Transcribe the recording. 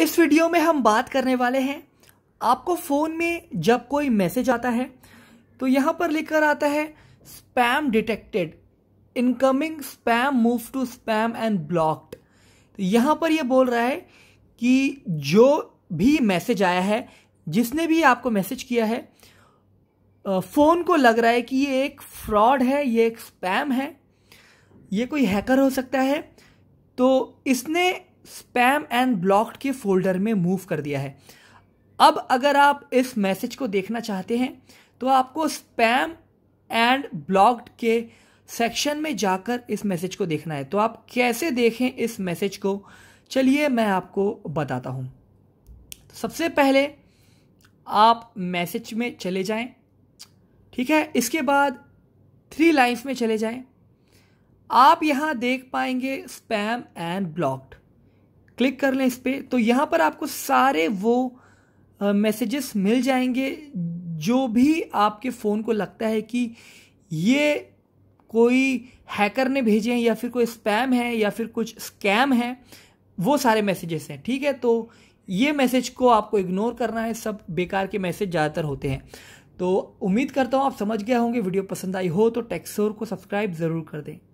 इस वीडियो में हम बात करने वाले हैं आपको फ़ोन में जब कोई मैसेज आता है तो यहाँ पर लिखकर आता है spam detected incoming spam move to spam and blocked तो यहाँ पर यह बोल रहा है कि जो भी मैसेज आया है जिसने भी आपको मैसेज किया है फ़ोन को लग रहा है कि ये एक फ्रॉड है ये एक स्पैम है ये कोई हैकर हो सकता है तो इसने स्पैम एंड ब्लॉक्ड के फोल्डर में मूव कर दिया है अब अगर आप इस मैसेज को देखना चाहते हैं तो आपको स्पैम एंड ब्लॉक्ड के सेक्शन में जाकर इस मैसेज को देखना है तो आप कैसे देखें इस मैसेज को चलिए मैं आपको बताता हूँ तो सबसे पहले आप मैसेज में चले जाएं ठीक है इसके बाद थ्री लाइन्स में चले जाएं आप यहाँ देख पाएंगे स्पैम एंड ब्लॉक्ड क्लिक कर लें इस पर तो यहाँ पर आपको सारे वो मैसेजेस मिल जाएंगे जो भी आपके फ़ोन को लगता है कि ये कोई हैकर ने भेजे हैं या फिर कोई स्पैम है या फिर कुछ स्कैम है वो सारे मैसेजेस हैं ठीक है तो ये मैसेज को आपको इग्नोर करना है सब बेकार के मैसेज ज़्यादातर होते हैं तो उम्मीद करता हूँ आप समझ गए होंगे वीडियो पसंद आई हो तो टेक्सोर को सब्सक्राइब ज़रूर कर दें